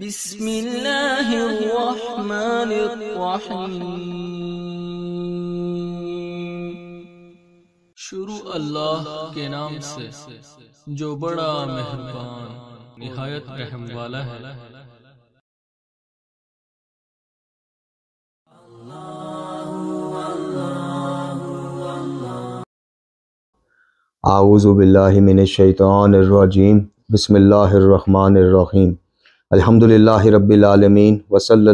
بسم الله الرحمن الرحيم شروع الله کے نام سے جو بڑا مہربان نہایت رحم والا ہے اعوذ باللہ من الشیطان الرجیم بسم الله الرحمن الرحیم अलहमदिल्ला रबालमीन वसल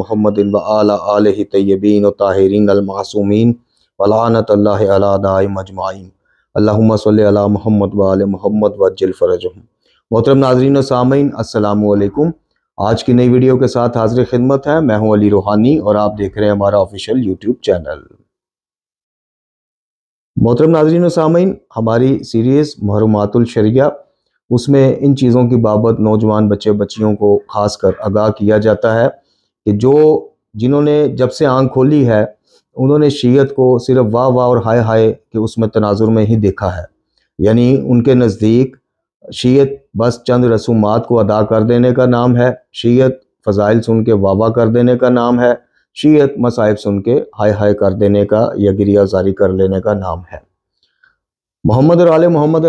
महमद आल तय्यबीन ताहरीन अलमासूमिन वलानत अलादाई मजमाइन अल्लाम महमद वाल महमद वजिलफरज मोहतरम नाजरीन सामीन असलकुम आज की नई वीडियो के साथ हाजिर खिदमत है मैं हूं अली रूहानी और आप देख रहे हैं हमारा ऑफिशियल यूट्यूब चैनल मोहतरम नाजरीन सामीन हमारी सीरीज़ महरूमातुल उसमें इन चीज़ों की बाबत नौजवान बच्चे बच्चियों को ख़ास कर आगाह किया जाता है कि जो जिन्होंने जब से आंख खोली है उन्होंने शीयत को सिर्फ वाह वाह और हाय हाय के उसमें तनाजुर में ही देखा है यानी उनके नज़दीक शीयत बस चंद रसूमात को अदा कर देने का नाम है शीयत फ़जाइल सुन के वाह वाह कर देने का नाम है शीयत मसाइब सुन के हाय हाय कर देने का या जारी कर लेने का नाम है मोहम्मद और आल मोहम्मद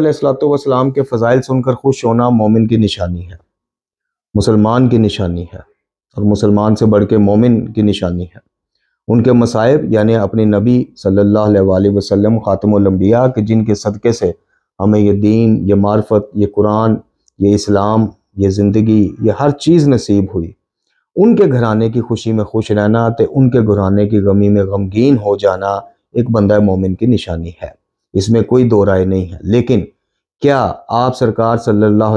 वसलाम के फ़जाइल सुनकर खुश होना मोमिन की निशानी है मुसलमान की निशानी है और मुसलमान से बढ़ के मोमिन की निशानी है उनके मसाइब यानि अपने नबी सल्ला वसम ख़ातमबिया के जिनके सदक़े से हमें ये दीन ये मार्फत ये कुरान ये इस्लाम ये ज़िंदगी ये हर चीज़ नसीब हुई उनके घराने की खुशी में खुश रहना तो उनके घराने की गमी में गमगीन हो जाना एक बंदा मोमिन की निशानी है इसमें कोई दो राय नहीं है लेकिन क्या आप सरकार सल्ला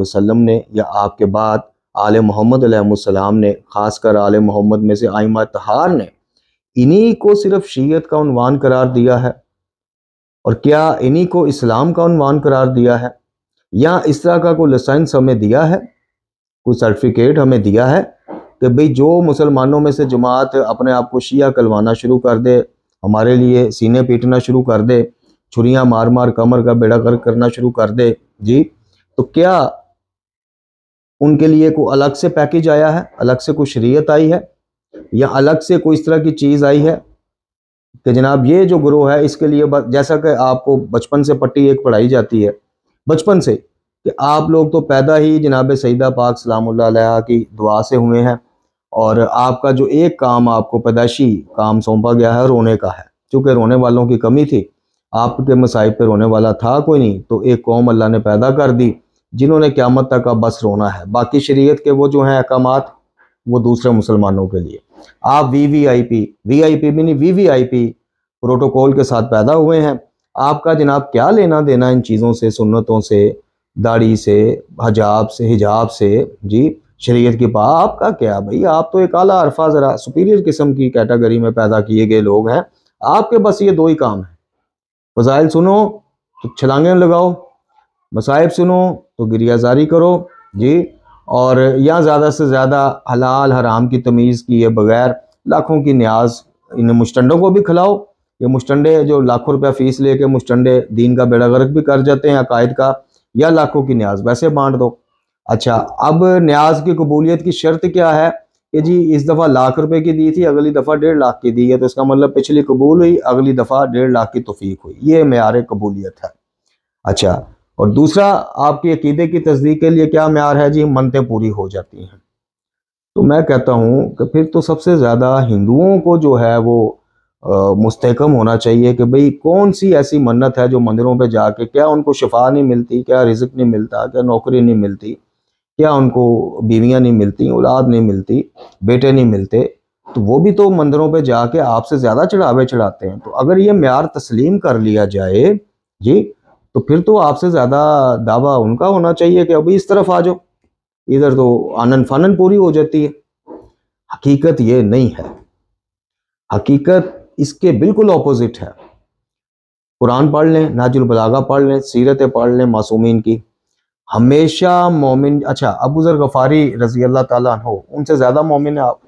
वसलम ने या आपके बाद आल मोहम्मद अलैहिस्सलाम ने खासकर आल मोहम्मद में से आइमा तहार ने इन्हीं को सिर्फ शीयत का उनवान करार दिया है और क्या इन्हीं को इस्लाम का उनवान करार दिया है या इस तरह का कोई लाइसेंस हमें दिया है कोई सर्टिफिकेट हमें दिया है कि भाई जो मुसलमानों में से जमात अपने आप को शिया कलवाना शुरू कर दे हमारे लिए सीने पीटना शुरू कर दे छुरियां मार मार कमर का बेड़ा कर करना शुरू कर दे जी तो क्या उनके लिए कोई अलग से पैकेज आया है अलग से कोई शरीयत आई है या अलग से कोई इस तरह की चीज़ आई है कि जनाब ये जो ग्रोह है इसके लिए जैसा कि आपको बचपन से पट्टी एक पढ़ाई जाती है बचपन से कि आप लोग तो पैदा ही जनाब सईदा पाक सलाम की दुआ से हुए हैं और आपका जो एक काम आपको पैदाशी काम सौंपा गया है रोने का है क्योंकि रोने वालों की कमी थी आपके मसाइब पर रोने वाला था कोई नहीं तो एक कौम अल्लाह ने पैदा कर दी जिन्होंने क्यामत तक अब बस रोना है बाकी शरीयत के वो जो हैं अहकाम वो दूसरे मुसलमानों के लिए आप V V I P V I P mini नहीं V V I P protocol के साथ पैदा हुए हैं आपका जनाब क्या लेना देना इन चीज़ों से सुन्नतों से दाढ़ी से हजाब से हिजाब से जी शरीयत की पा आपका क्या भाई आप तो एक आला अरफा ज़रा सुपीरियर किस्म की कैटेगरी में पैदा किए गए लोग हैं आपके बस ये दो ही काम हैं फजाइल सुनो तो छलांगें लगाओ मसाइब सुनो तो गिरियाजारी करो जी और या ज़्यादा से ज़्यादा हलाल हराम की तमीज़ किए बगैर लाखों की न्याज इन मुस्टंडों को भी खिलाओ ये मुस्टंडे जो लाखों रुपया फ़ीस ले कर मुस्टंडे दीन का बेड़ा गर्क भी कर जाते हैं अकायद का या लाखों की न्याज वैसे बांट दो अच्छा अब न्याज की कबूलियत की शर्त क्या है कि जी इस दफ़ा लाख रुपए की दी थी अगली दफ़ा डेढ़ लाख की दी है तो इसका मतलब पिछली कबूल हुई अगली दफ़ा डेढ़ लाख की तोफीक हुई ये मैार कबूलियत है अच्छा और दूसरा आपके अकीदे की तस्दीक के लिए क्या मैार है जी मनतें पूरी हो जाती हैं तो मैं कहता हूँ कि फिर तो सबसे ज़्यादा हिंदुओं को जो है वो मुस्तकम होना चाहिए कि भाई कौन सी ऐसी मन्नत है जो मंदिरों पे जाके क्या उनको शफा नहीं मिलती क्या रिजक नहीं मिलता क्या नौकरी नहीं मिलती क्या उनको बीवियां नहीं मिलती औलाद नहीं मिलती बेटे नहीं मिलते तो वो भी तो मंदिरों पे जाके आपसे ज़्यादा चढ़ावे चढ़ाते हैं तो अगर ये मैार तस्लीम कर लिया जाए जी तो फिर तो आपसे ज़्यादा दावा उनका होना चाहिए कि अभी इस तरफ आ जाओ इधर तो आनन फानन पूरी हो जाती है हकीकत ये नहीं है हकीकत इसके बिल्कुल अपोजिट है कुरान पढ़ लें नाजुल बलागा पढ़ लें सीरतें पढ़ लें मासूमिन की हमेशा मोमिन अच्छा अबू जर गफारी रजी अल्लाह ताला हो उनसे ज्यादा मोमिन आप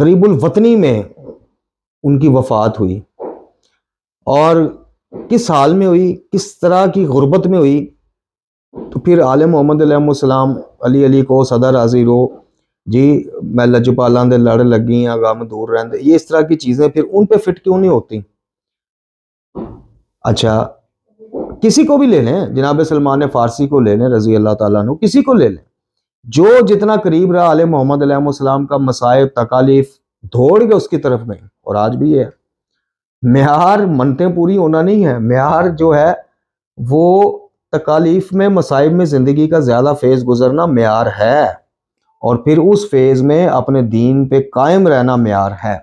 गरीबुल वतनी में उनकी वफात हुई और किस हाल में हुई किस तरह की गुर्बत में हुई तो फिर आल मोहम्मद सलाम अली अली को सदर हाजिर हो जी मैं लजपाल लड़ लगी या गम दूर रहते ये इस तरह की चीज़ें फिर उन पे फिट क्यों नहीं होती अच्छा किसी को भी ले लें जनाब सलमान फारसी को ले लें रजी अल्लाह तु किसी को ले लें जो जितना करीब रहा आल मोहम्मद सलाम का मसायब तकालीफ दौड़ के उसकी तरफ नहीं और आज भी ये है म्यार मनतें पूरी होना नहीं है म्यार जो है वो तकालीफ में मसाइब में ज़िंदगी का ज़्यादा फेज़ गुजरना मैार है और फिर उस फेज़ में अपने दीन पे कायम रहना मैार है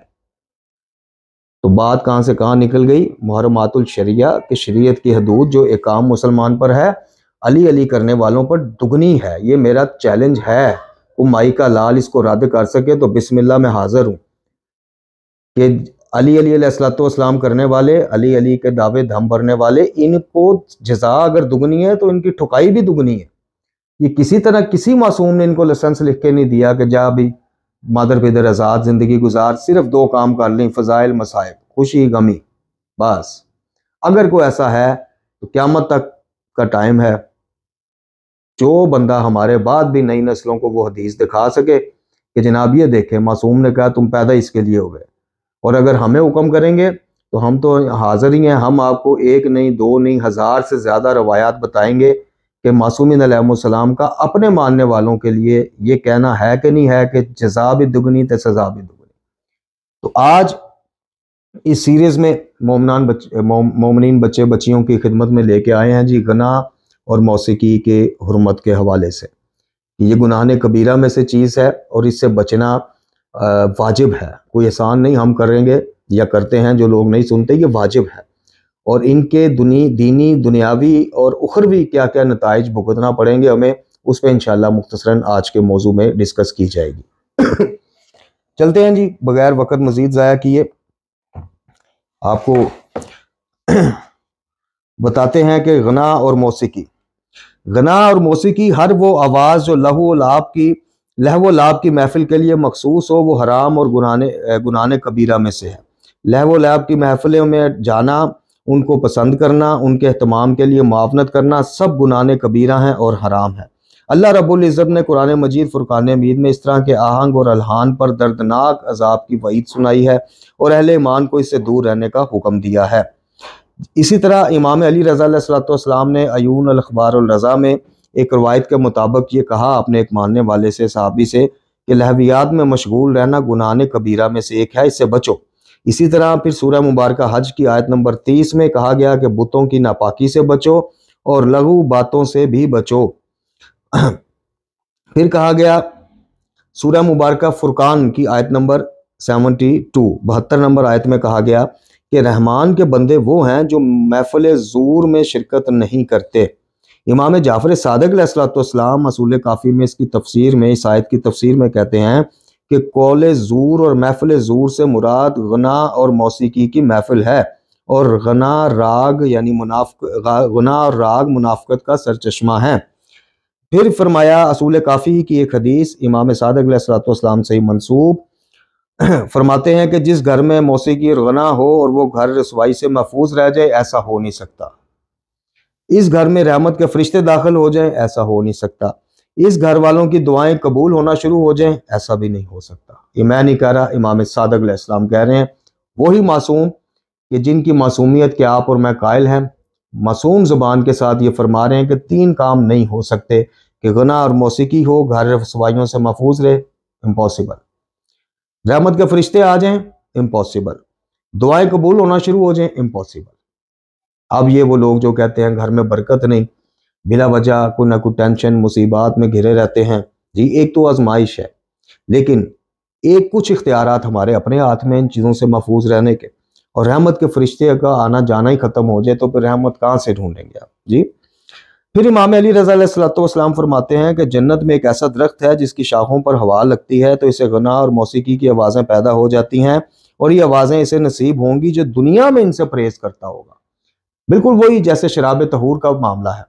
तो बात कहाँ से कहाँ निकल गई मुहरमातुल शरिया के शरीयत की हदूद जो एक आम मुसलमान पर है अली अली करने वालों पर दुगनी है ये मेरा चैलेंज है वो माई का लाल इसको रद्द कर सके तो बिस्मिल्लाह मैं हाजिर हूँ कि अली अली सलाम करने वाले अली अली के दावे धम भरने वाले इनको जजा अगर दुगनी है तो इनकी ठुकाई भी दुगनी है ये किसी तरह किसी मासूम ने इनको लाइसेंस लिख के नहीं दिया कि जा भी मदर पेदर आज़ाद ज़िंदगी गुजार सिर्फ दो काम कर लें फ़जाइल मसाइब खुशी गमी बस अगर कोई ऐसा है तो क्यामत तक का टाइम है जो बंदा हमारे बाद भी नई नस्लों को वो हदीस दिखा सके कि जनाब ये देखे मासूम ने कहा तुम पैदा इसके लिए हो गए और अगर हमें हुक्म करेंगे तो हम तो हाजिर ही हैं हम आपको एक नहीं दो नहीं हज़ार से ज़्यादा रवायात बताएंगे कि मासूमिन अलैहिस्सलाम का अपने मानने वालों के लिए ये कहना है कि नहीं है कि जजा भी दुगनी तो सजा भी दुगनी तो आज इस सीरीज़ में मोमनान बच मोमिन बच्चे बच्चियों की खिदमत में लेके आए हैं जी गना और मौसीकी के हरमत के हवाले से ये गुनाह कबीरा में से चीज़ है और इससे बचना वाजिब है कोई एहसान नहीं हम करेंगे या करते हैं जो लोग नहीं सुनते ये वाजिब है और इनके दुनी दीनी दुनियावी और उखरवी क्या क्या नतज भुगतना पड़ेंगे हमें उस पर इंशाला मुख्तसरा आज के मौजू में डिस्कस की जाएगी चलते हैं जी बगैर वक़्त मज़ीद ज़ाया किए आपको बताते हैं कि गना और मौसीकी गना और मौसीकी हर वो आवाज़ जो लहू लाभ की लहव लाभ की महफिल के लिए मखसूस हो वो हराम और गुनाने गुनाने कबीरा में से है लहव लाभ की महफिलों में जाना उनको पसंद करना उनके अहतमाम के लिए मुआवनत करना सब गुनाने कबीरा हैं और हराम है अल्लाह रबुल्ज़त ने कुरान मजीद फुरकान मीद में इस तरह के आहंग और अलहान पर दर्दनाक अजाब की वईद सुनाई है और अहल ईमान को इससे दूर रहने का हुक्म दिया है इसी तरह इमाम अली रज़ा सलाम ने अयून अखबारज़ा में एक रवायत के मुताबिक ये कहा अपने एक मानने वाले से सहाबी से कि लहवियात में मशगूल रहना गुनाह कबीरा में से एक है इससे बचो इसी तरह फिर सूर्य मुबारक हज की आयत नंबर तीस में कहा गया कि बुतों की नापाकी से बचो और लघु बातों से भी बचो फिर कहा गया सूर्य मुबारक फुरकान की आयत नंबर सेवनटी टू बहत्तर नंबर आयत में कहा गया कि रहमान के बंदे वो हैं जो महफल जूर में शिरकत नहीं करते इमाम जाफर सादक सलाम असूल काफ़ी में इसकी तफसीर में इस आयत की तफसीर में कहते हैं कि कौल ज़ूर और महफिल ज़ूर से मुराद गना और मौसीकी की महफिल है और गना राग यानी मुनाफ गना और राग मुनाफ़त का सरचश्मा है फिर फरमाया असूल काफ़ी की एक हदीस इमाम सदक़लाम से ही मनसूब फरमाते हैं कि जिस घर में मौसीकी और गना हो और वो घर रसवाई से महफूज रह जाए ऐसा हो नहीं सकता इस घर में रहमत के फरिश्ते दाखिल हो जाए ऐसा हो नहीं सकता इस घर वालों की दुआएं कबूल होना शुरू हो जाएं ऐसा भी नहीं हो सकता ये मैं नहीं कह रहा इमाम सादक इस्लाम कह रहे हैं वही मासूम कि जिनकी मासूमियत के आप और मैं कायल हैं मासूम ज़ुबान के साथ ये फरमा रहे हैं कि तीन काम नहीं हो सकते कि गना और मौसीकी हो घर सफाइयों से महफूज रहे इम्पॉसिबल रहमत के फरिश्ते आ जाएं इम्पॉसिबल दुआएं कबूल होना शुरू हो जाएं इम्पॉसिबल अब ये वो लोग जो कहते हैं घर में बरकत नहीं बिला वजह कोई ना कोई टेंशन मुसीबत में घिरे रहते हैं जी एक तो आजमाइश है लेकिन एक कुछ इख्तियार हमारे अपने हाथ में इन चीज़ों से महफूज रहने के और रहमत के फरिश्ते का आना जाना ही ख़त्म हो जाए तो फिर रहमत कहाँ से ढूंढेंगे आप जी फिर इमाम अली रज़ातम फरमाते हैं कि जन्नत में एक ऐसा दरख्त है जिसकी शाखों पर हवा लगती है तो इसे गना और मौसीकी की आवाज़ें पैदा हो जाती हैं और ये आवाज़ें इसे नसीब होंगी जो दुनिया में इनसे परहेज करता होगा बिल्कुल वही जैसे शराब तहूर का मामला है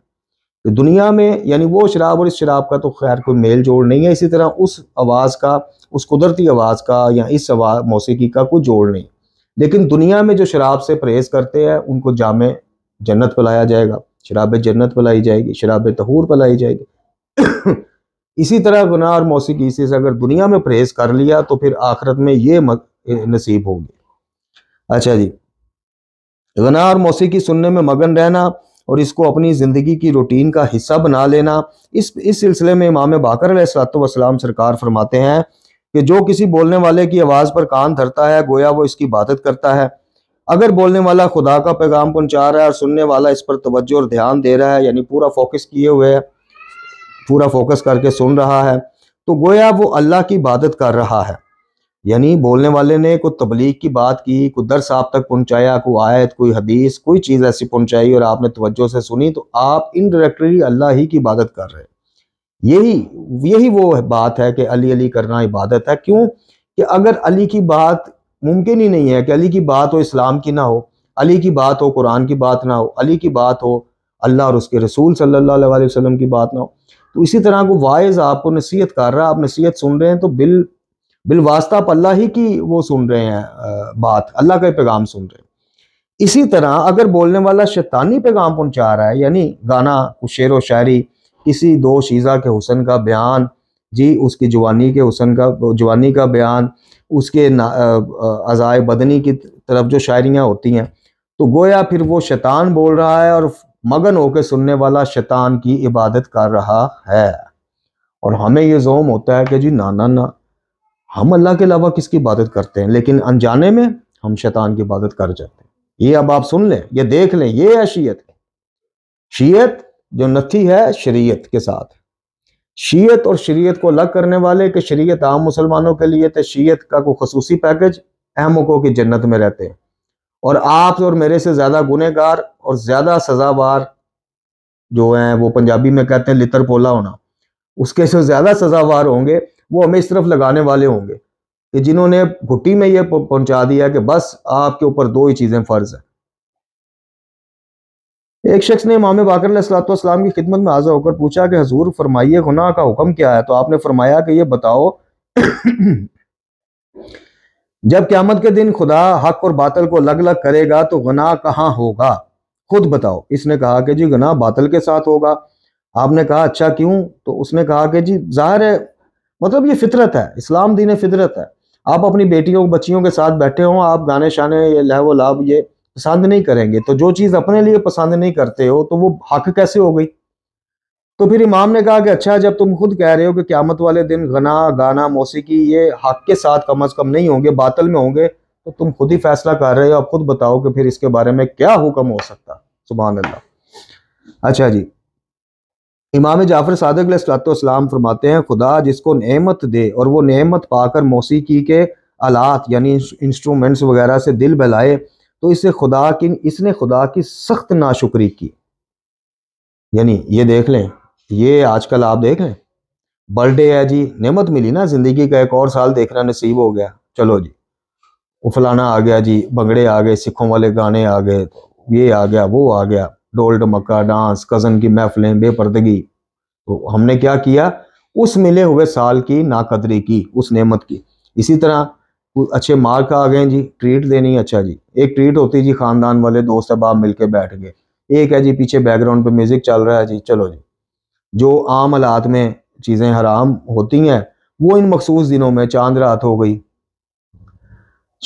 कि दुनिया में यानी वो शराब और इस शराब का तो खैर कोई मेल जोड़ नहीं है इसी तरह उस आवाज़ का उस कुदरती आवाज़ का या इस आवाज़ मौसीकी का कोई जोड़ नहीं लेकिन दुनिया में जो शराब से परहेज़ करते हैं उनको जाम जन्नत पिलाया जाएगा शराब जन्नत पिलाई जाएगी शराब तहूर पिलाई जाएगी इसी तरह गुनाह और मौसीकी से अगर दुनिया में परहेज़ कर लिया तो फिर आखिरत में ये नसीब होगी अच्छा जी गना और मौसीकी सुनने में मगन रहना और इसको अपनी ज़िंदगी की रूटीन का हिस्सा बना लेना इस इस सिलसिले में इमाम बाकर सलाम सरकार फरमाते हैं कि जो किसी बोलने वाले की आवाज़ पर कान धरता है गोया वो इसकी इबादत करता है अगर बोलने वाला खुदा का पैगाम पहुँचा रहा है और सुनने वाला इस पर तवज्जो और ध्यान दे रहा है यानी पूरा फोकस किए हुए है पूरा फोकस करके सुन रहा है तो गोया वो अल्लाह की इबादत कर रहा है यानी बोलने वाले ने कोई तबलीग की बात की कोई दर्स आप तक पहुंचाया कोई आयत कोई हदीस कोई चीज़ ऐसी पहुंचाई और आपने तवज्जो से सुनी तो आप इनडायरेक्टली अल्लाह ही की इबादत कर रहे हैं यही यही वो बात है कि अली अली करना इबादत है क्यों कि अगर अली की बात मुमकिन ही नहीं है कि अली की बात हो इस्लाम की ना हो अली की बात हो कुरान की बात ना हो अली की बात हो अल्लाह और उसके रसूल सल्लल्लाहु अलैहि वसल्लम की बात ना हो तो इसी तरह को वायज आपको नसीहत कर रहा है आप नसीहत सुन रहे हैं तो बिल बिलवास्ता आप अल्लाह ही की वो सुन रहे हैं बात अल्लाह का पैगाम सुन रहे हैं इसी तरह अगर बोलने वाला शैतानी पैगाम पहुंचा रहा है यानी गाना कुछ शेर व शायरी किसी दो शीज़ा के हुसन का बयान जी उसकी जवानी के हुसन का जवानी का बयान उसके अज़ाय बदनी की तरफ जो शायरियाँ होती हैं तो गोया फिर वो शैतान बोल रहा है और मगन होकर सुनने वाला शैतान की इबादत कर रहा है और हमें ये जोम होता है कि जी ना ना ना हम अल्लाह के अलावा किसकी इबादत करते हैं लेकिन अनजाने में हम शैतान की इबादत कर जाते हैं ये अब आप सुन लें ये देख लें ये है शीयत शीयत जो नथी है शरीयत के साथ शीयत और शरीयत को अलग करने वाले कि शरीयत आम मुसलमानों के लिए तो शीयत का कोई खसूसी पैकेज अहमकों की जन्नत में रहते हैं और आप और मेरे से ज़्यादा गुनहगार और ज़्यादा सजावार जो हैं वो पंजाबी में कहते हैं लितर पोला होना उसके से ज़्यादा सजावार होंगे वो हमें इस तरफ लगाने वाले होंगे कि जिन्होंने घुट्टी में ये पहुंचा दिया कि बस आपके ऊपर दो ही चीज़ें फ़र्ज हैं एक शख्स ने इमाम बाकर सलाम की खिदमत में आजा होकर पूछा कि हजूर फरमाइए गुनाह का हुक्म क्या है तो आपने फरमाया कि ये बताओ जब क्यामत के दिन खुदा हक और बातल को अलग अलग करेगा तो गुनाह कहाँ होगा खुद बताओ इसने कहा कि जी गनाह बातल के साथ होगा आपने कहा अच्छा क्यों तो उसने कहा कि जी जाहिर है मतलब ये फितरत है इस्लाम दीन फितरत है आप अपनी बेटियों बच्चियों के साथ बैठे हों आप गाने शाने ये लहव लाभ ये पसंद नहीं करेंगे तो जो चीज़ अपने लिए पसंद नहीं करते हो तो वो हक कैसे हो गई तो फिर इमाम ने कहा कि अच्छा जब तुम खुद कह रहे हो कि क्यामत वाले दिन गना गाना मौसीकी ये हक के साथ कम अज़ कम नहीं होंगे बातल में होंगे तो तुम खुद ही फैसला कर रहे हो आप खुद बताओ कि फिर इसके बारे में क्या हुक्म हो सकता सुबह अल्लाह अच्छा जी इमाम जाफ़र सादकाम फरमाते हैं खुदा जिसको नेमत दे और वो नेमत पाकर मौसीकी के आलात यानी इंस्ट्रूमेंट्स वगैरह से दिल बहलाए तो इसे खुदा की इसने खुदा की सख्त नाशुक्री की यानी ये देख लें ये आजकल आप देख लें बर्थडे है जी नेमत मिली ना ज़िंदगी का एक और साल देखना नसीब हो गया चलो जी वो फलाना आ गया जी बंगड़े आ गए सिखों वाले गाने आ गए तो ये आ गया वो आ गया डोल डमक्का डांस कज़न की महफिलें बेपर्दगी तो हमने क्या किया उस मिले हुए साल की नाकदरी की उस नेमत की इसी तरह अच्छे मार्क आ गए जी ट्रीट देनी अच्छा जी एक ट्रीट होती जी खानदान वाले दोस्त अहबाब मिल के बैठ गए एक है जी पीछे बैकग्राउंड पे म्यूज़िक चल रहा है जी चलो जी जो आम हालात में चीज़ें हराम होती हैं वो इन मखसूस दिनों में चांद रात हो गई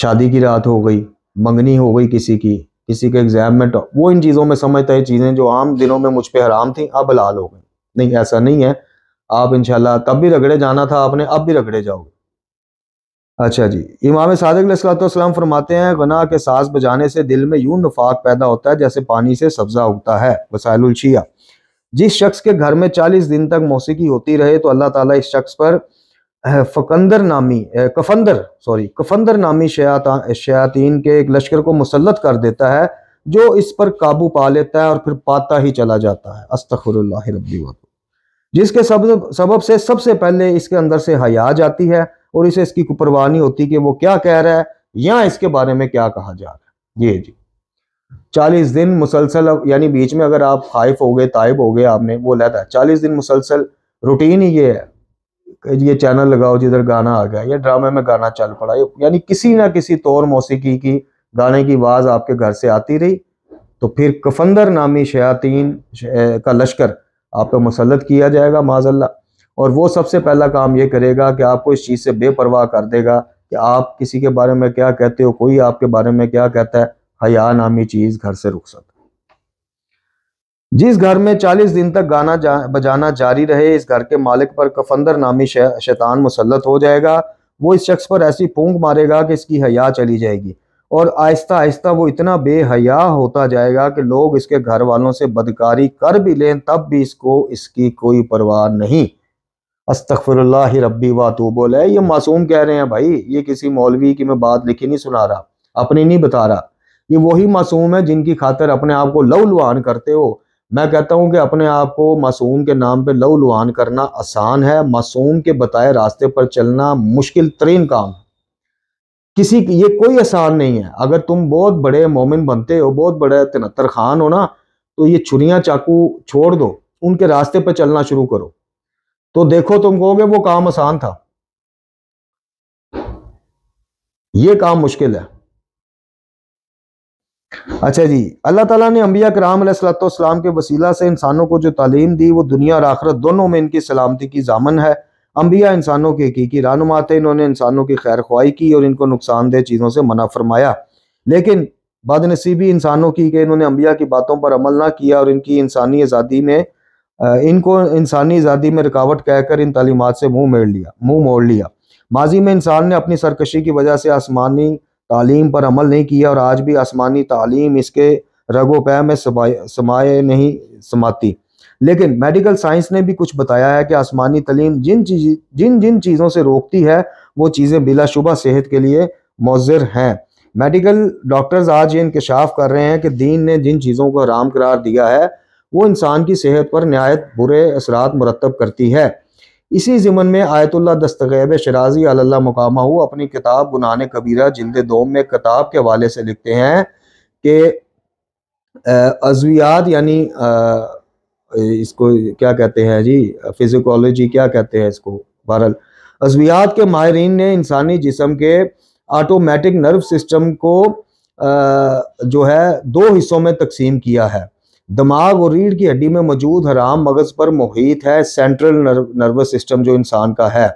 शादी की रात हो गई मंगनी हो गई किसी की किसी के एग्जाम में टॉप वो इन चीज़ों में समझता है चीज़ें जो आम दिनों में मुझ पर हराम थी अब हलाल हो गई नहीं ऐसा नहीं है आप इनशाला तब भी रगड़े जाना था आपने अब भी रगड़े जाओगे अच्छा जी इमाम सादक फरमाते हैं गना के सांस बजाने से दिल में यूं नफाक पैदा होता है जैसे पानी से सब्जा उगता है वसाइल जिस शख्स के घर में चालीस दिन तक मौसीकी होती रहे तो अल्लाह ताला इस शख्स पर फकंदर नामी कफंदर सॉरी कफंदर नामी शयाता शयातीन के एक लश्कर को मुसलत कर देता है जो इस पर काबू पा लेता है और फिर पाता ही चला जाता है अस्तफरल्ला रबी जिसके सब सबब से सबसे पहले इसके अंदर से हया जाती है और इसे इसकी कुपरवानी होती कि वो क्या कह रहा है या इसके बारे में क्या कहा जा रहा है ये जी चालीस दिन मुसलसल यानी बीच में अगर आप खाइफ हो गए ताइब हो गए आपने वो लहता है चालीस दिन मुसलसल रूटीन ही ये है ये चैनल लगाओ जिधर गाना आ गया या ड्रामे में गाना चल पड़ा यानी किसी ना किसी तौर मौसीकी की गाने की आवाज़ आपके घर से आती रही तो फिर कफंदर नामी शयातीन का लश्कर आप पर मुसलत किया जाएगा माजल्ला और वो सबसे पहला काम ये करेगा कि आपको इस चीज़ से बेपरवाह कर देगा कि आप किसी के बारे में क्या कहते हो कोई आपके बारे में क्या कहता है हया नामी चीज़ घर से सकता जिस घर में 40 दिन तक गाना जा, बजाना जारी रहे इस घर के मालिक पर कफंदर नामी शै, शैतान मुसलत हो जाएगा वो इस शख्स पर ऐसी पूंग मारेगा कि इसकी हया चली जाएगी और आहिस्ता आहिस्ता वो इतना बेहया होता जाएगा कि लोग इसके घर वालों से बदकारी कर भी लें तब भी इसको इसकी कोई परवाह नहीं अस्तफरल्ला रब्बी बोल है ये मासूम कह रहे हैं भाई ये किसी मौलवी की मैं बात लिखी नहीं सुना रहा अपनी नहीं बता रहा ये वही मासूम है जिनकी खातर अपने आप को लव लुहान करते हो मैं कहता हूं कि अपने आप को मासूम के नाम पे लहू लुहान करना आसान है मासूम के बताए रास्ते पर चलना मुश्किल तरीन काम है किसी ये कोई आसान नहीं है अगर तुम बहुत बड़े मोमिन बनते हो बहुत बड़े तिनतर खान हो ना तो ये छुरियाँ चाकू छोड़ दो उनके रास्ते पर चलना शुरू करो तो देखो तुम कहोगे वो काम आसान था ये काम मुश्किल है अच्छा जी अल्लाह ताला ने अम्बिया कराम सलाम के वसीला से इंसानों को जो तालीम दी वो दुनिया और आखरत दोनों में इनकी सलामती की जामन है अम्बिया इंसानों के हकीकी रहनुमा थे इन्होंने इंसानों की खैर ख्वाही की और इनको नुकसानदेह चीज़ों से मना फरमाया लेकिन बदनसीबी इंसानों की कि इन्होंने अम्बिया की बातों पर अमल ना किया और इनकी इंसानी आज़ादी में इनको इंसानी आज़ादी में रुकावट कहकर इन तलीमत से मुँह मेड़ लिया मुँह मोड़ लिया माजी में इंसान ने अपनी सरकशी की वजह से आसमानी तालीम पर अमल नहीं किया और आज भी आसमानी तालीम इसके रगो पै में समाए नहीं समाती लेकिन मेडिकल साइंस ने भी कुछ बताया है कि आसमानी तलीम जिन चीज जिन जिन चीज़ों से रोकती है वो चीज़ें बिलाशुबा सेहत के लिए मौजर हैं मेडिकल डॉक्टर्स आज ये इंकशाफ कर रहे हैं कि दीन ने जिन चीज़ों को आराम करार दिया है वो इंसान की सेहत पर नहायत बुरे असरात मुरतब करती है इसी जुम्मन में आयतुल्ला दस्तगैब शराजी अल्लाह मकामा हु अपनी किताब गुनान कबीरा जिल्द दोम में किताब के हवाले से लिखते हैं कि अजवियात यानी इसको क्या कहते हैं जी फिजिकोलॉजी क्या कहते हैं इसको बहरल अजवियात के माहरीन ने इंसानी जिसम के आटोमेटिक नर्व सिस्टम को जो है दो हिस्सों में तकसीम किया है दिमाग और रीढ़ की हड्डी में मौजूद हराम मगज पर मुहित है सेंट्रल नर्व, नर्वस सिस्टम जो इंसान का है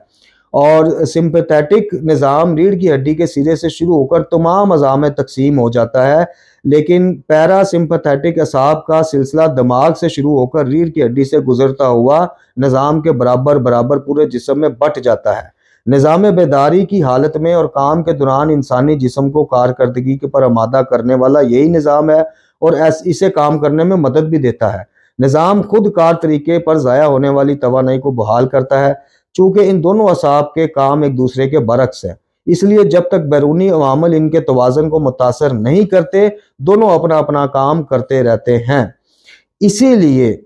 और सिंपथेटिक निज़ाम रीढ़ की हड्डी के सिरे से शुरू होकर तमाम अज़ा में तकसीम हो जाता है लेकिन पैरा सिंपथेटिक असाब का सिलसिला दिमाग से शुरू होकर रीढ़ की हड्डी से गुजरता हुआ निज़ाम के बराबर बराबर पूरे जिसम में बट जाता है निज़ाम बेदारी की हालत में और काम के दौरान इंसानी जिसम को कारकर्दगी पर आमादा करने वाला यही निज़ाम है और इसे काम करने में मदद भी देता है निज़ाम खुद कार तरीके पर ज़ाया होने वाली तोानाई को बहाल करता है चूँकि इन दोनों असाब के काम एक दूसरे के बरक्स हैं इसलिए जब तक बैरूनी अवामल इनके तोज़न को मुतासर नहीं करते दोनों अपना अपना काम करते रहते हैं इसीलिए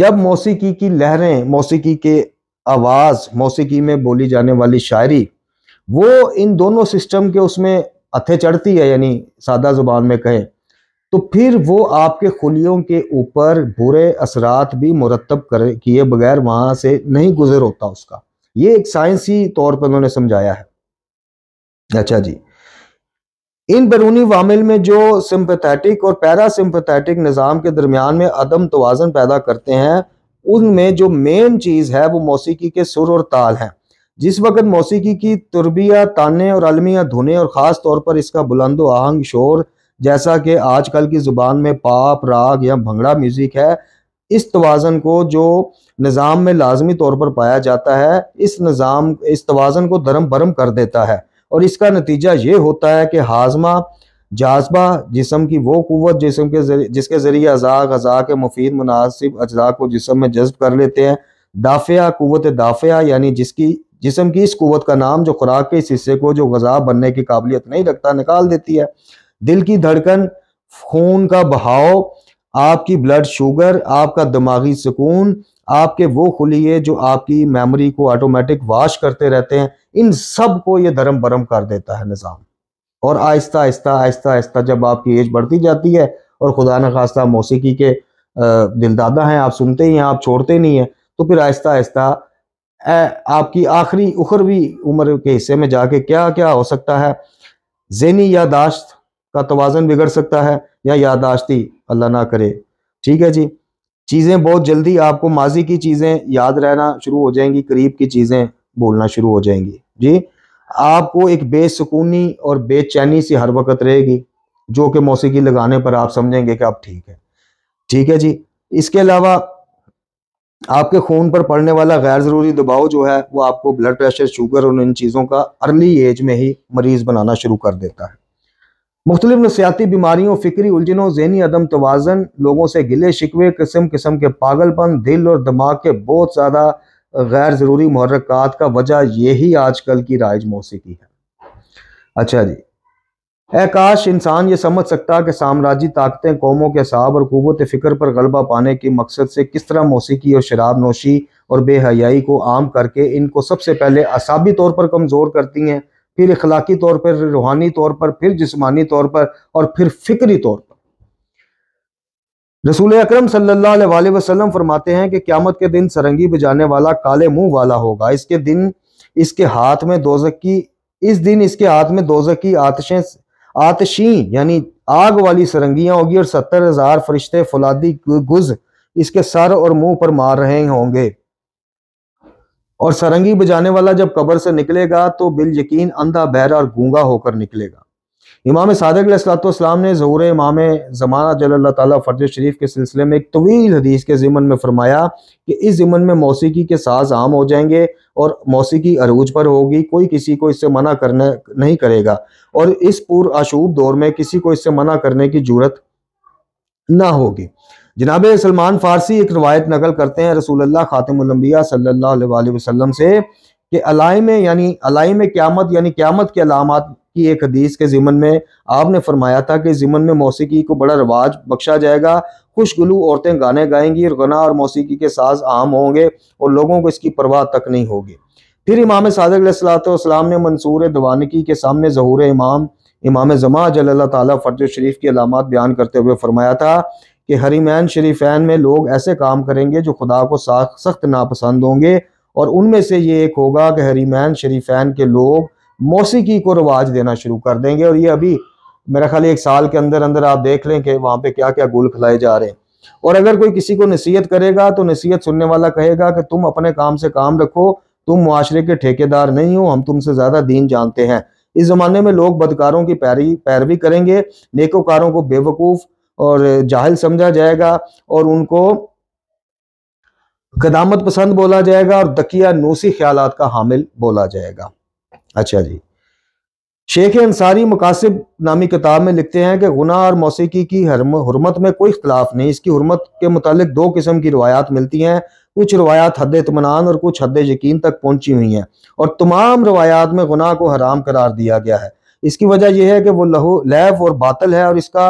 जब मौसीकी की लहरें मौसीकी के आवाज़ मौसीकी में बोली जाने वाली शायरी वो इन दोनों सिस्टम के उसमें अथे चढ़ती है यानी सादा ज़ुबान में कहें तो फिर वो आपके खुलियों के ऊपर बुरे असरात भी मुरतब कर किए बगैर वहाँ से नहीं गुजर होता उसका ये एक साइंसी तौर पर उन्होंने समझाया है अच्छा जी इन बैरूनी वामिल में जो सिंपथेटिक और पैरासिम्पथेटिक निज़ाम के दरमियान में अदम तोज़न पैदा करते हैं उनमें जो मेन चीज़ है वो मौसीकी के सुर और ताल हैं जिस वक्त मौसीकी की तुरबिया ताने और अलमिया धुने और ख़ास तौर पर इसका बुलंदो आहंग शोर जैसा कि आजकल की ज़ुबान में पाप राग या भंगड़ा म्यूज़िक है इस तोज़न को जो निज़ाम में लाजमी तौर पर पाया जाता है इस निज़ाम इस तोज़न को धर्म भरम कर देता है और इसका नतीजा ये होता है कि हाजमा जाजबा जिसम की वो क़वत जिसम के जरिए जिसके ज़रिए अज़ा गज़ा के मुफीद मुनासिब अज़ा को जिसम में जज्ब कर लेते हैं दाफ़िया क़वत दाफ़िया यानी जिसकी जिसम की इस कुत का नाम जो खुराक के इस हिस्से को जो गजा बनने की काबिलियत नहीं रखता निकाल देती है दिल की धड़कन खून का बहाव आपकी ब्लड शुगर आपका दिमागी सुकून आपके वो खुलिए जो आपकी मेमोरी को ऑटोमेटिक वाश करते रहते हैं इन सब को ये धर्म भरम कर देता है निज़ाम और आहिस्ता आहिस्ता आहिस्ता आहिस्ता जब आपकी एज बढ़ती जाती है और खुदा न खास्ता मौसीकी के दिलदादा हैं आप सुनते ही हैं आप छोड़ते नहीं हैं तो फिर आहिस्ता आहिस्ता आपकी आखिरी उखरवी उम्र के हिस्से में जाके क्या क्या हो सकता है जहनी यादाश्त का तोज़न बिगड़ सकता है या यादाश्ती अल्लाह ना करे ठीक है जी चीज़ें बहुत जल्दी आपको माजी की चीज़ें याद रहना शुरू हो जाएंगी करीब की चीज़ें बोलना शुरू हो जाएंगी जी आपको एक बेसकूनी और बेचैनी सी हर वक्त रहेगी जो कि मौसीकी लगाने पर आप समझेंगे कि आप ठीक है ठीक है जी इसके अलावा आपके खून पर पड़ने वाला गैर ज़रूरी दबाव जो है वो आपको ब्लड प्रेशर शुगर और इन चीज़ों का अर्ली एज में ही मरीज़ बनाना शुरू कर देता है मुख्तलिफ नफसियाती बीमारियों फ़िक्री उलझनों जहनी अदम तोज़न लोगों से गिले शिकवे किस्म किस्म के पागलपन दिल और दिमाग के बहुत ज़्यादा गैर ज़रूरी महरक़ात का वजह यही आजकल की राइज मौसीकी है अच्छा जी काश इंसान ये समझ सकता कि साम्राज्य ताकतें कौमों के साब और कुत फ़िक्र पर गलबा पाने के मकसद से किस तरह मौसीकी और शराब नोशी और बेहयाई को आम करके इनको सबसे पहले असाबी तौर पर कमज़ोर करती हैं फिर इखलाकी तौर पर रूहानी तौर पर फिर जिसमानी तौर पर और फिर फ़िक्री तौर पर रसूल अक्रम सल्ला फरमाते हैं कि क्यामत के दिन सरंगी बजाने वाला काले मुंह वाला होगा इसके दिन इसके हाथ में दोजक की इस दिन इसके हाथ में दोजक की आतशें आतशी यानी आग वाली सरंगियां होगी और सत्तर हजार फरिश्ते फुलादी गुज इसके सर और मुंह पर मार रहे होंगे और सरंगी बजाने वाला जब कब्र से निकलेगा तो बिल यकीन अंधा बहरा और गूंगा होकर निकलेगा इमाम सदक ने ज़हूर इमाम ज़माना जल्ला ताली फ़र्ज शरीफ के सिलसिले में एक तवील हदीस के ज़िमन में फ़रमाया कि इस ज़िमन में मौसीकी के साज आम हो जाएंगे और मौसीकी अरूज पर होगी कोई किसी को इससे मना करने नहीं करेगा और इस पूर दौर में किसी को इससे मना करने की जरूरत ना होगी जनाब सलमान फ़ारसी एक रवायत नकल करते हैं रसूल ख़ातमबिया सल्ला वसम से कि अलाइम यानी अलाइम क़्यामत यानी क़्यामत के अलामत की एक हदीस के ज़िमन में आपने फरमाया था कि ज़िमन में मौसीकी को बड़ा रवाज बख्शा जाएगा गुलू औरतें गाने गाएंगी और गना और मौसीकी के साज आम होंगे और लोगों को इसकी परवाह तक नहीं होगी फिर इमाम सादकाम ने मंसूर दवानकी के सामने ज़हूर इमाम इमाम जमा जल्ला ताली शरीफ की अलामत बयान करते हुए फरमाया था कि हरीमैन शरीफैन में लोग ऐसे काम करेंगे जो खुदा को सख्त नापसंद होंगे और उनमें से ये एक होगा कि हरीमैन शरीफैन के लोग मौसीकी को रवाज देना शुरू कर देंगे और ये अभी मेरा ख्याल एक साल के अंदर अंदर आप देख लें कि वहाँ पे क्या क्या गुल खिलाए जा रहे हैं और अगर कोई किसी को नसीहत करेगा तो नसीहत सुनने वाला कहेगा कि तुम अपने काम से काम रखो तुम मुआरे के ठेकेदार नहीं हो हम तुमसे ज़्यादा दीन जानते हैं इस ज़माने में लोग बदकारों की पैरी पैरवी करेंगे नेकोकारों को बेवकूफ़ और जाहिल समझा जाएगा और उनको गदामत पसंद बोला जाएगा और दकिया नूसी ख्याल का हामिल बोला जाएगा अच्छा जी शेख अंसारी मुकासिब नामी किताब में लिखते हैं कि गुना और मौसीकी की हरमत में कोई इख्तलाफ नहीं इसकी हरमत के मुतालिक दो किस्म की रवायात मिलती हैं कुछ रवायात हद इतमान और कुछ हद यकीन तक पहुंची हुई हैं और तमाम रवायात में गुनाह को हराम करार दिया गया है इसकी वजह यह है कि वो लहू लैफ और बातल है और इसका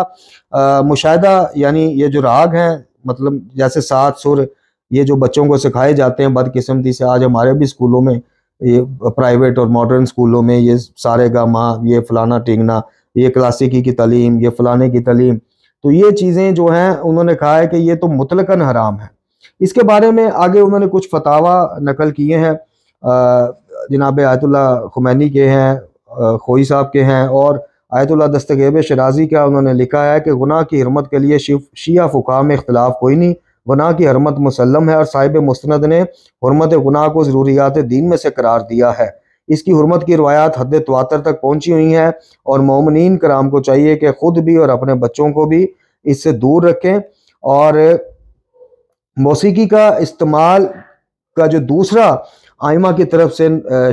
मुशाह यानी ये जो राग हैं मतलब जैसे सात सुर ये जो बच्चों को सिखाए जाते हैं बदकिस्मती से आज हमारे भी स्कूलों में ये प्राइवेट और मॉडर्न स्कूलों में ये सारे गामा ये फलाना टिंगना ये क्लासिकी की तलीम ये फलाने की तलीम तो ये चीज़ें जो हैं उन्होंने कहा है कि ये तो मुतलकन हराम है इसके बारे में आगे उन्होंने कुछ फतावा नकल किए हैं जनाब आयतुल्ला खुमैनी के हैं खोई साहब के हैं और आयतुल्ला दस्तगेब शराजी का उन्होंने लिखा है कि गुनाह की हरमत के लिए शिफ शिया फ़ुका में इख्तलाफ कोई नहीं गुनाह की हरमत मुसलम है और साहिब मुस्ंद ने हरमत गुनाह को ज़रूरियात दीन में से करार दिया है इसकी हरमत की रवायात हद तवातर तक पहुँची हुई हैं और ममिन कराम को चाहिए कि ख़ुद भी और अपने बच्चों को भी इससे दूर रखें और मौसीकी का इस्तेमाल का जो दूसरा आयमा की तरफ से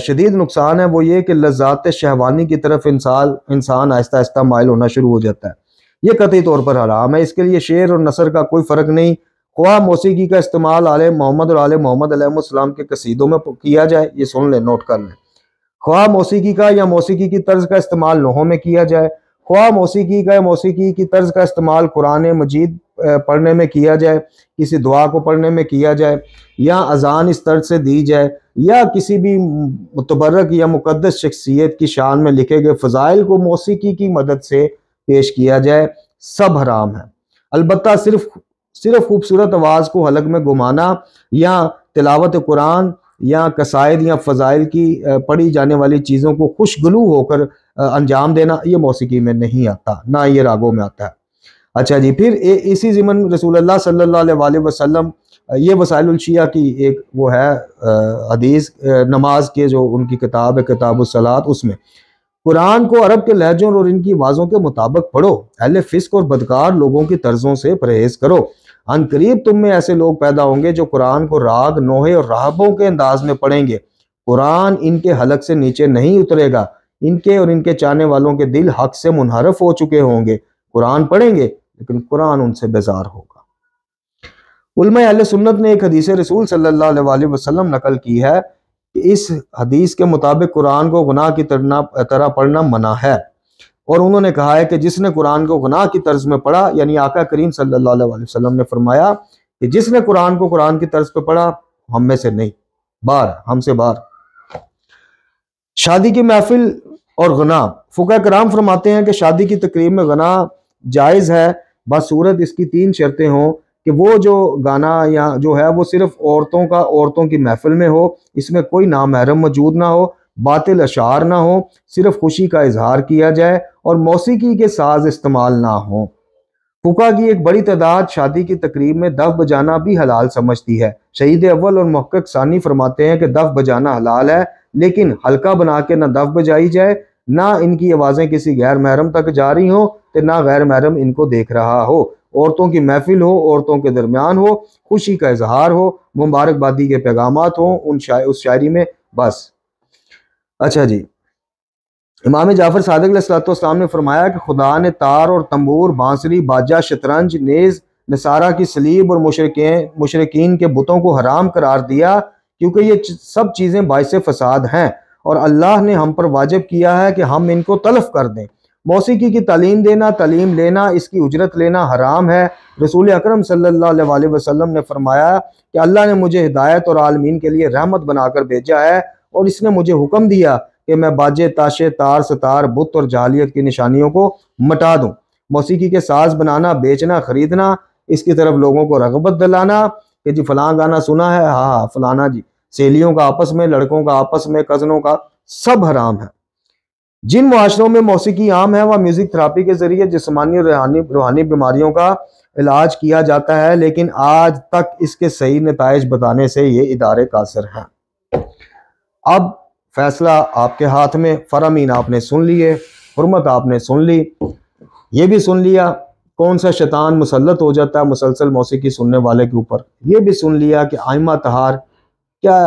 शदीद नुकसान है वो ये कि लजात शहवानी की तरफ इंसान इंसान आहिस्ता आहिस्ता मायल होना शुरू हो जाता है ये कतई तौर पर हराम है इसके लिए शेर और नसर का कोई फ़र्क नहीं ख्वा मौसीकी का इस्तेमाल आल मोहम्मद और आल मोहम्मद सलाम के कसीदों में किया जाए ये सुन लें नोट कर लें ख्वा मौसीकी का या मौसीकी की तर्ज का इस्तेमाल लोहों में किया जाए ख्वा मौसीकी का या मौसीकी की तर्ज का इस्तेमाल कुरान मजीद पढ़ने में किया जाए किसी दुआ को पढ़ने में किया जाए या अजान इस तर्ज से दी जाए या किसी भी मुतबरक या मुकदस शख्सियत की शान में लिखे गए फ़जाइल को मौसीकी की मदद से पेश किया जाए सब हराम है अलबत् सिर्फ सिर्फ खूबसूरत आवाज़ को हलक में घुमाना या तिलावत कुरान या कसायद या फ़ज़ाइल की पढ़ी जाने वाली चीज़ों को खुशगलू होकर अंजाम देना ये मौसीकी में नहीं आता ना ये रागों में आता है अच्छा जी फिर ए, इसी ज़िमन रसूल सल्ला वसम ये वसाइलशिया की एक वो है हदीस नमाज के जो उनकी किताब है किताब सलात उसमें कुरान को अरब के लहजों और इनकी आवाज़ों के मुताबिक पढ़ो अहल फिस्क और बदकार लोगों की तर्जों से परहेज़ करो अनकरीब करीब तुम में ऐसे लोग पैदा होंगे जो कुरान को राग नोहे और राहबों के अंदाज में पढ़ेंगे कुरान इनके हलक से नीचे नहीं उतरेगा इनके और इनके चाहने वालों के दिल हक से मुनहरफ हो चुके होंगे कुरान पढ़ेंगे लेकिन कुरान उनसे बेजार होगा उलमा सुन्नत ने एक हदीस रसूल सल्लाम नकल की है कि इस हदीस के मुताबिक कुरान को गुनाह की तरह पढ़ना मना है और उन्होंने कहा है कि जिसने कुरान को गुनाह की तर्ज में पढ़ा यानी आका करीम सल्लल्लाहु अलैहि वसल्लम ने फरमाया कि जिसने कुरान को कुरान की तर्ज पर पढ़ा हम में से नहीं बार हमसे बार शादी की महफिल और गुनाह फुका कराम फरमाते हैं कि शादी की तकरीब में गना जायज़ है बसूरत इसकी तीन शर्तें हों कि वो जो गाना या जो है वो सिर्फ औरतों का औरतों की महफिल में हो इसमें कोई नामहरम मौजूद ना हो बातिल अशार ना हो सिर्फ खुशी का इजहार किया जाए और मौसीकी के साज इस्तेमाल ना हो फुका की एक बड़ी तादाद शादी की तकरीब में दफ बजाना भी हलाल समझती है शहीद अव्वल और महक़ सानी फरमाते हैं कि दफ बजाना हलाल है लेकिन हल्का बना के ना दफ बजाई जाए ना इनकी आवाज़ें किसी गैर महरम तक जा रही हों तो ना गैर महरम इनको देख रहा हो औरतों की महफिल हो औरतों के दरमियान हो खुशी का इजहार हो मुबारकबादी के पैगाम हों उन शा, उस शायरी में बस अच्छा जी इमाम जाफर सादक सलाम ने फरमाया कि खुदा ने तार और तंबूर बांसुरी बाजा शतरंज नेज नसारा की सलीब और मुशरकें मुशरकिन के बुतों को हराम करार दिया क्योंकि ये सब चीज़ें बायस फसाद हैं और अल्लाह ने हम पर वाजिब किया है कि हम इनको तलफ कर दें मौसीकी की तलीम देना तलीम लेना इसकी उजरत लेना हराम है रसूल अक्रम सल्ला वसम ने फरमाया कि अल्लाह ने मुझे हिदायत और आलमीन के लिए रहमत बनाकर भेजा है और इसने मुझे हुक्म दिया कि मैं बाजे ताशे तार सतार बुत और जालियत की निशानियों को मटा दूँ मौसीकी के साज बनाना बेचना ख़रीदना इसकी तरफ लोगों को रगबत दिलाना कि जी फलां गाना सुना है हाँ हाँ फलाना जी सहेलियों का आपस में लड़कों का आपस में कज़नों का सब हराम है जिन मुआरों में मौसीकी आम है वह म्यूज़िक थेरापी के ज़रिए जिसमानी और रूहानी रूहानी बीमारियों का इलाज किया जाता है लेकिन आज तक इसके सही नतज बताने से ये इदारे कासर हैं अब फैसला आपके हाथ में फरामीन आपने सुन लिए हरमत आपने सुन ली ये भी सुन लिया कौन सा शैतान मुसलत हो जाता है मुसलसल मौसीकी सुनने वाले के ऊपर ये भी सुन लिया कि आयमा तहार क्या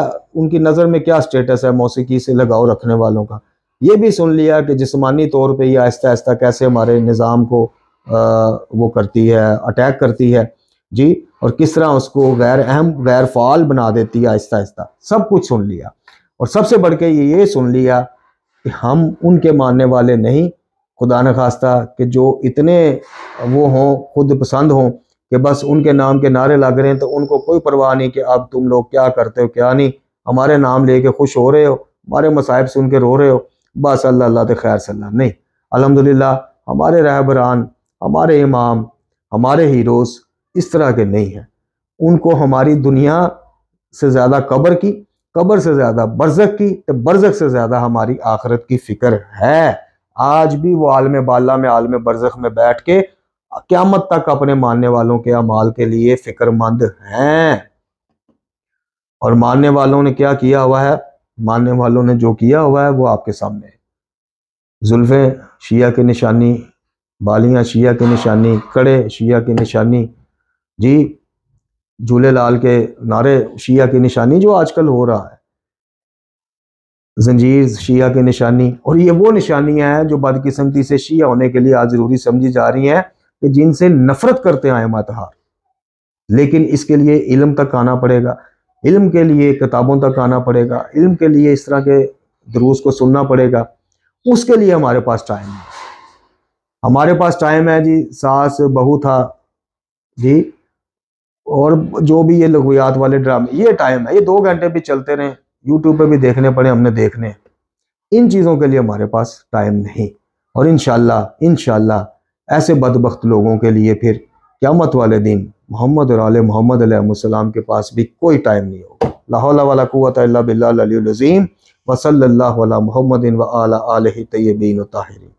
उनकी नज़र में क्या स्टेटस है मौसीकी से लगाव रखने वालों का ये भी सुन लिया कि जिसमानी तौर पर यह आहिस्ता आहिस्ता कैसे हमारे निज़ाम को आ, वो करती है अटैक करती है जी और किस तरह उसको गैर अहम गैर फाल बना देती है आहिस्ता आहिस्ता सब कुछ सुन लिया और सबसे बढ़ के ये ये सुन लिया कि हम उनके मानने वाले नहीं खुदा न खास्ता कि जो इतने वो हों खुद पसंद हों कि बस उनके नाम के नारे लग रहे हैं तो उनको कोई परवाह नहीं कि अब तुम लोग क्या करते हो क्या नहीं हमारे नाम लेके खुश हो रहे हो हमारे मसाइब सुन के रो रहे हो बस अल्लाह अल्लाह तो खैर सल्ला नहीं अलहमदिल्ला हमारे रहबरान हमारे इमाम हमारे हीरोज़ इस तरह के नहीं हैं उनको हमारी दुनिया से ज़्यादा कबर की कब्र से ज्यादा बरजक की तो बरजक से ज्यादा हमारी आखरत की फिक्र है आज भी वो आलम बाला में आलम बरजक में बैठ के क्यामत तक अपने मानने वालों के अमाल के लिए फिक्रमंद हैं और मानने वालों ने क्या किया हुआ है मानने वालों ने जो किया हुआ है वो आपके सामने जुल्फे शिया की निशानी बालियां शिया की निशानी कड़े शिया की निशानी जी झूले लाल के नारे शिया की निशानी जो आजकल हो रहा है जंजीर शिया की निशानी और ये वो निशानियां हैं जो बदकिस्मती से शिया होने के लिए आज जरूरी समझी जा रही हैं कि जिनसे नफरत करते आए मातहार लेकिन इसके लिए इल्म तक आना पड़ेगा इल्म के लिए किताबों तक आना पड़ेगा इल्म के लिए इस तरह के दरूस को सुनना पड़ेगा उसके लिए हमारे पास टाइम है हमारे पास टाइम है जी सास बहू था जी और जो भी ये लघुयात वाले ड्रामे ये टाइम है ये दो घंटे भी चलते रहे यूट्यूब पे भी देखने पड़े हमने देखने इन चीज़ों के लिए हमारे पास टाइम नहीं और इनशाला शाह ऐसे बदबخت लोगों के लिए फिर क्यामत वाले दिन मोहम्मद और आल मोहम्मद अलैहिस्सलाम के पास भी कोई टाइम नहीं होगा लाहौल वाला कुत बिल्लाजीम वसल्ला मोहम्मद व आला आल तयबीन ताहरीन